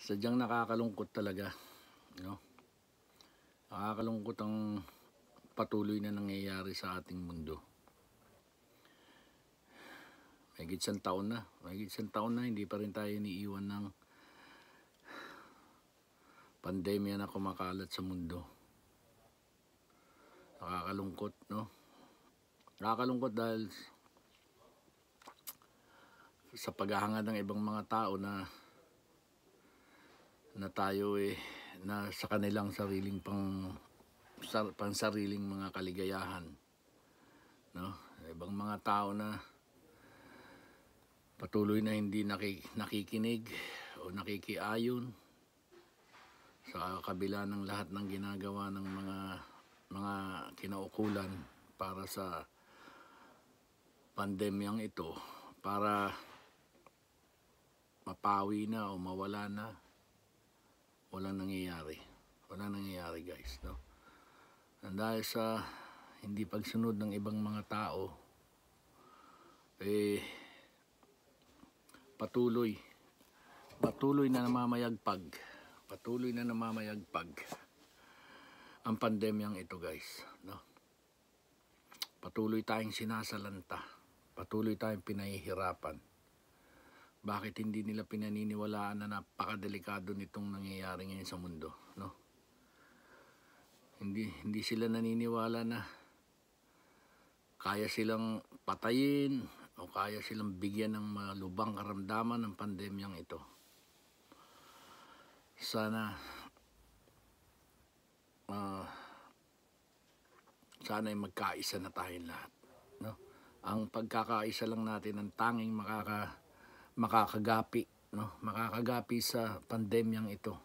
sadyang nakakalungkot talaga no? nakakalungkot ang patuloy na nangyayari sa ating mundo may isang taon na may isang taon na hindi pa rin tayo niiwan ng pandemya na kumakalat sa mundo nakakalungkot no nakakalungkot dahil sa paghahangad ng ibang mga tao na na tayo eh na sa kanilang sariling pang sar, pansariling mga kaligayahan no ibang mga tao na patuloy na hindi naki, nakikinig o nakikiayon sa kabila ng lahat ng ginagawa ng mga mga kinaukulan para sa pandemyang ito para mapawi na o mawala na walang nangyayari. Walang nangyayari guys. No? And dahil sa hindi pagsunod ng ibang mga tao, eh, patuloy, patuloy na namamayagpag, patuloy na namamayagpag ang pandemyang ito guys. No? Patuloy tayong sinasalanta, patuloy tayong pinahihirapan bakit hindi nila pinaniniwalaan na napakadelikado nitong nangyayari ngayon sa mundo, no? Hindi hindi sila naniniwala na kaya silang patayin o kaya silang bigyan ng malubang karamdaman ng pandemyang ito. Sana uh, ah, sana ay magkaisa na tayong lahat, no? Ang pagkakaisa lang natin ang tanging makaka makakagapi, no? makakagapi sa pandemyang ito.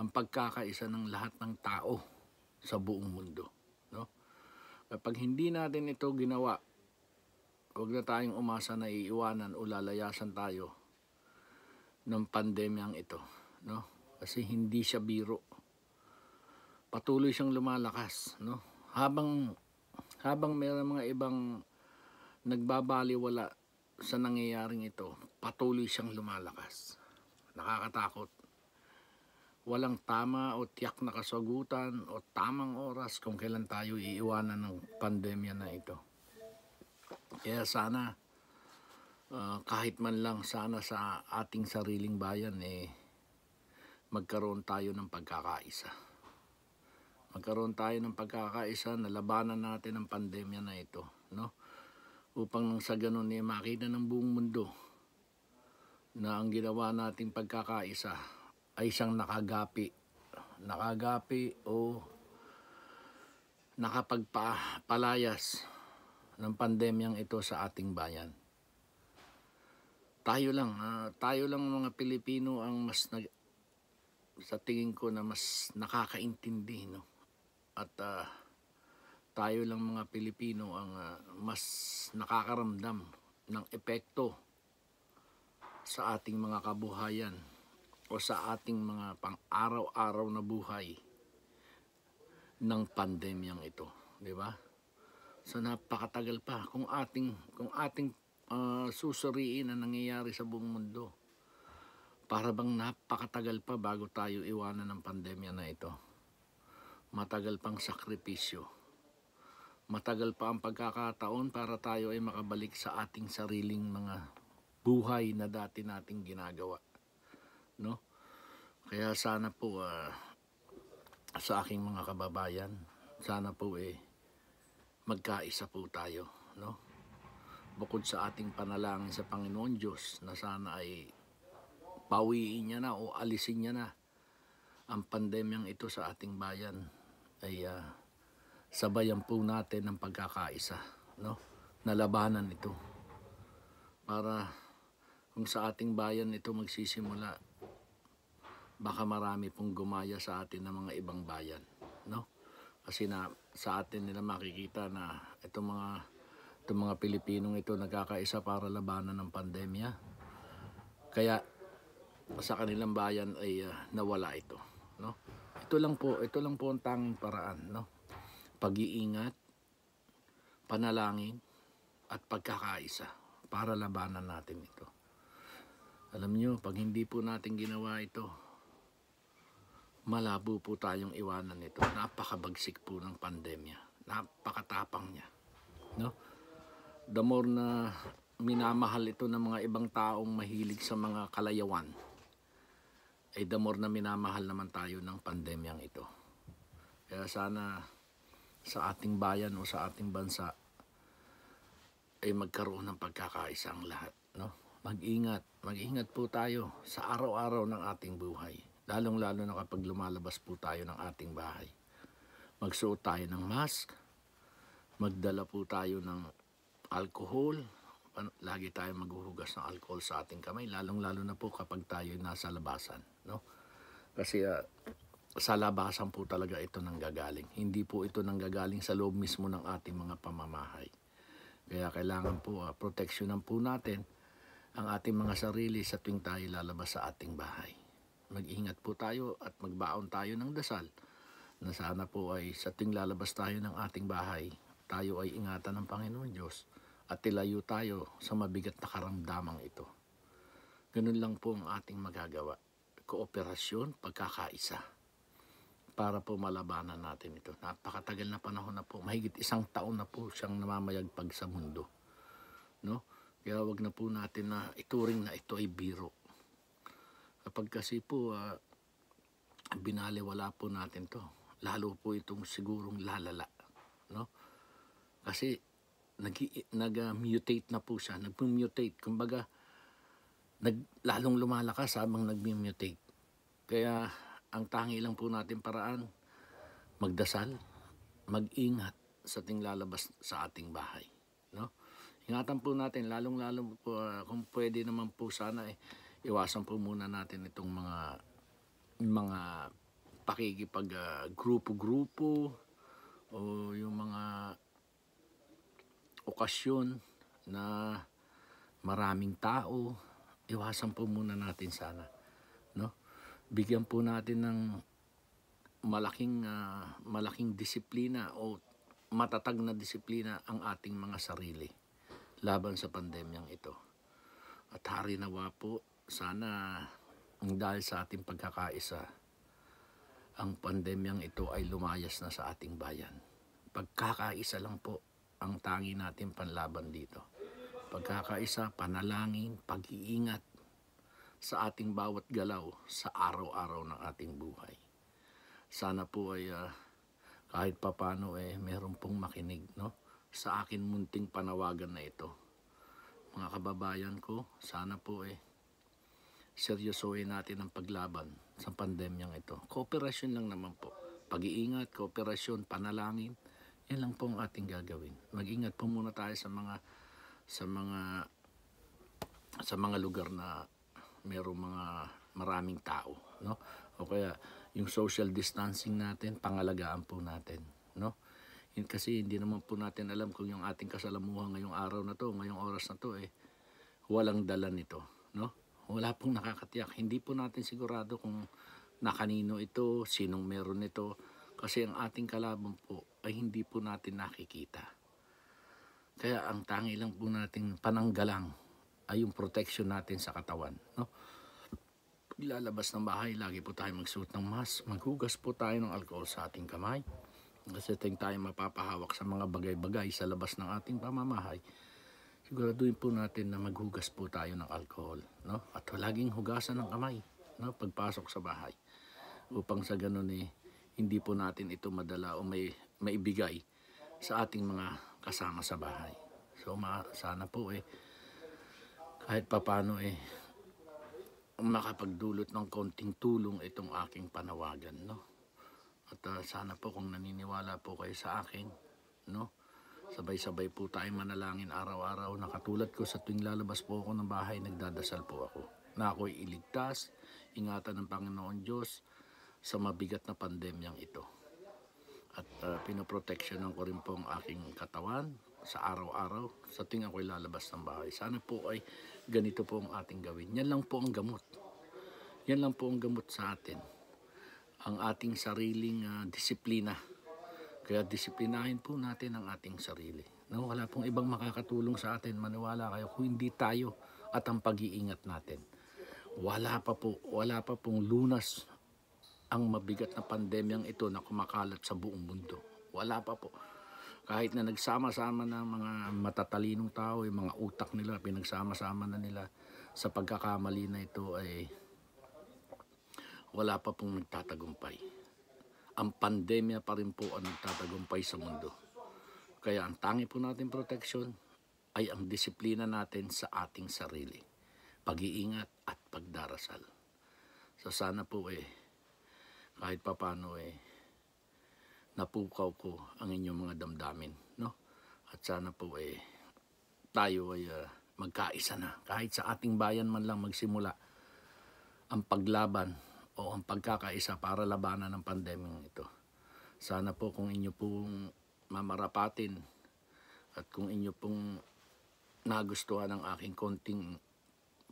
Ang pagkakaisa ng lahat ng tao sa buong mundo. No? Kapag hindi natin ito ginawa, huwag na tayong umasa na iiwanan o lalayasan tayo ng pandemyang ito. No? Kasi hindi siya biro. Patuloy siyang lumalakas. No? Habang, habang may mga ibang nagbabaliwala sa nangyayaring ito, patuloy siyang lumalakas. Nakakatakot. Walang tama o tiyak na kasagutan o tamang oras kung kailan tayo iiwanan ng pandemya na ito. Kaya sana uh, kahit man lang sana sa ating sariling bayan eh magkaroon tayo ng pagkakaisa. Magkaroon tayo ng pagkakaisa na labanan natin ang pandemya na ito, no? Upang nang sa ganun eh makita ng buong mundo na ang ginawa nating pagkakaisa ay isang nakagapi. Nakagapi o nakapagpalayas ng pandemyang ito sa ating bayan. Tayo lang, uh, tayo lang mga Pilipino ang mas nag sa tingin ko na mas nakakaintindi no. At uh, tayo lang mga Pilipino ang uh, mas nakakaramdam ng epekto sa ating mga kabuhayan o sa ating mga pang-araw-araw na buhay ng pandemyang ito, 'di ba? So napakatagal pa kung ating kung ating uh, susuriin ang nangyayari sa buong mundo. Para bang napakatagal pa bago tayo iwanan ng pandemya na ito. Matagal pang sakripisyo. Matagal pa ang pagkakataon para tayo ay makabalik sa ating sariling mga buhay na dati nating ginagawa. No? Kaya sana po uh, sa aking mga kababayan, sana po eh magkaisa po tayo, no? Bukod sa ating panalangin sa Panginoon Diyos na sana ay pawiin niya na o alisin niya na ang pandemyang ito sa ating bayan ay uh, sabayan po natin ang pagkakaisa, no? Nalabanan ito para kung sa ating bayan ito magsisimula, baka marami pong gumaya sa atin ng mga ibang bayan. No? Kasi na, sa atin nila makikita na itong mga, itong mga Pilipinong ito nagkakaisa para labanan ng pandemya. Kaya sa kanilang bayan ay uh, nawala ito. No? Ito lang po, ito lang po ang tanging paraan. No? Pag-iingat, panalangin, at pagkakaisa para labanan natin ito. Alam nyo, pag hindi po natin ginawa ito, malabo po tayong iwanan nito. Napakabagsik po ng pandemya. Napakatapang niya. No? The more na minamahal ito ng mga ibang taong mahilig sa mga kalayawan, ay eh, the more na minamahal naman tayo ng pandemyang ito. Kaya sana sa ating bayan o sa ating bansa ay magkaroon ng pagkakaisang lahat. No? mag-ingat. Mag-ingat po tayo sa araw-araw ng ating buhay. Lalong-lalo na kapag lumalabas po tayo ng ating bahay. Magsuot tayo ng mask, magdala po tayo ng alcohol, lagi tayo maghuhugas ng alcohol sa ating kamay, lalong-lalo na po kapag tayo nasa labasan. No? Kasi uh, sa labasan po talaga ito nang gagaling. Hindi po ito nang gagaling sa loob mismo ng ating mga pamamahay. Kaya kailangan po uh, proteksyonan po natin ang ating mga sarili sa tuwing tayo lalabas sa ating bahay. Mag-ingat po tayo at magbaon tayo ng dasal na sana po ay sa tuwing lalabas tayo ng ating bahay, tayo ay ingatan ng Panginoon Diyos at tilayo tayo sa mabigat na karamdamang ito. Ganun lang po ang ating magagawa. Kooperasyon, pagkakaisa. Para po malabanan natin ito. Napakatagal na panahon na po. Mahigit isang taon na po siyang namamayagpag sa mundo. No? Kaya wag na po natin na ituring na ito ay biro. Kapag kasi po uh, binaliwala po natin to, lalo po itong sigurong lalala. No? Kasi nag-mutate nag, na po siya, nag-mutate. Kumbaga, nag, lalong lumalakas habang nag-mutate. Kaya ang tangi lang po natin paraan, magdasal, mag-ingat sa ting lalabas sa ating bahay. No? Ingatan po natin, lalong-lalo po, uh, kung pwede naman po sana, eh, iwasan po muna natin itong mga mga pakikipag uh, grupo-grupo o yung mga okasyon na maraming tao iwasan po muna natin sana no bigyan po natin ng malaking uh, malaking disiplina o matatag na disiplina ang ating mga sarili laban sa pandemyang ito. At hari nawa po, sana ang dahil sa ating pagkakaisa, ang pandemyang ito ay lumayas na sa ating bayan. Pagkakaisa lang po ang tangi natin panlaban dito. Pagkakaisa, panalangin, pag-iingat sa ating bawat galaw sa araw-araw ng ating buhay. Sana po ay uh, kahit papano eh meron pong makinig, no? sa akin munting panawagan na ito. Mga kababayan ko, sana po eh, seryosoin natin ang paglaban sa pandemyang ito. Kooperasyon lang naman po. Pag-iingat, kooperasyon, panalangin, yan lang po ang ating gagawin. Mag-ingat po muna tayo sa mga sa mga sa mga lugar na mayroong mga maraming tao, no? O kaya yung social distancing natin, pangalagaan po natin, no? kasi hindi naman po natin alam kung yung ating kasalamuhan ngayong araw na to, ngayong oras na to eh, walang dala nito. No? Wala pong nakakatiyak. Hindi po natin sigurado kung nakanino ito, sinong meron nito. Kasi ang ating kalaban po ay hindi po natin nakikita. Kaya ang tangi lang po nating pananggalang ay yung protection natin sa katawan. No? Paglalabas ng bahay, lagi po tayo magsuot ng mask. Maghugas po tayo ng alcohol sa ating kamay kasi ting tayo mapapahawak sa mga bagay-bagay sa labas ng ating pamamahay siguraduhin po natin na maghugas po tayo ng alcohol no? at laging hugasan ng kamay no? pagpasok sa bahay upang sa ganun eh hindi po natin ito madala o may maibigay sa ating mga kasama sa bahay so ma sana po eh kahit papano eh makapagdulot ng konting tulong itong aking panawagan no at uh, sana po kung naniniwala po kayo sa akin, no? Sabay-sabay po tayo manalangin araw-araw na ko sa tuwing lalabas po ako ng bahay, nagdadasal po ako. Na ako'y iligtas, ingatan ng Panginoon Diyos sa mabigat na pandemyang ito. At uh, pinoproteksyonan ko rin po ang aking katawan sa araw-araw sa tuwing ako'y lalabas ng bahay. Sana po ay ganito po ang ating gawin. Yan lang po ang gamot. Yan lang po ang gamot sa atin ang ating sariling uh, disiplina. Kaya disiplinahin po natin ang ating sarili. No, wala pong ibang makakatulong sa atin. Maniwala kayo kung hindi tayo at ang pag-iingat natin. Wala pa po, wala pa pong lunas ang mabigat na pandemyang ito na kumakalat sa buong mundo. Wala pa po kahit na nagsama-sama na mga matatalinong tao, yung eh, mga utak nila, pinagsama-sama na nila sa pagkakamali na ito ay wala pa pong nagtatagumpay. Ang pandemya pa rin po ang nagtatagumpay sa mundo. Kaya ang tangi po natin protection ay ang disiplina natin sa ating sarili, pag-iingat at pagdarasal. So sana po eh, kahit papano eh, napukaw ko ang inyong mga damdamin, no? At sana po eh, tayo ay uh, magkaisa na kahit sa ating bayan man lang magsimula ang paglaban o ang pagkakaisa para labanan ang pandemyang ito. Sana po kung inyo pong mamarapatin at kung inyo pong nagustuhan ang aking konting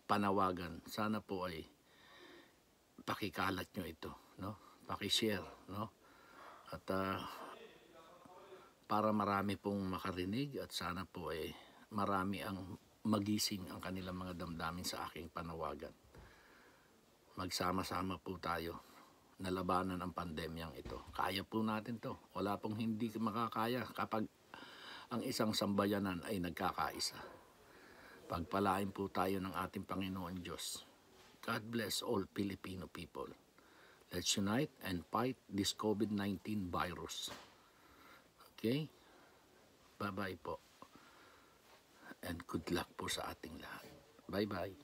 panawagan, sana po ay pakikalat nyo ito, no? Pakishare, no? At uh, para marami pong makarinig at sana po ay marami ang magising ang kanilang mga damdamin sa aking panawagan magsama-sama po tayo na labanan ang pandemyang ito. Kaya po natin to. Wala pong hindi makakaya kapag ang isang sambayanan ay nagkakaisa. Pagpalain po tayo ng ating Panginoon Diyos. God bless all Filipino people. Let's unite and fight this COVID-19 virus. Okay? Bye-bye po. And good luck po sa ating lahat. Bye-bye.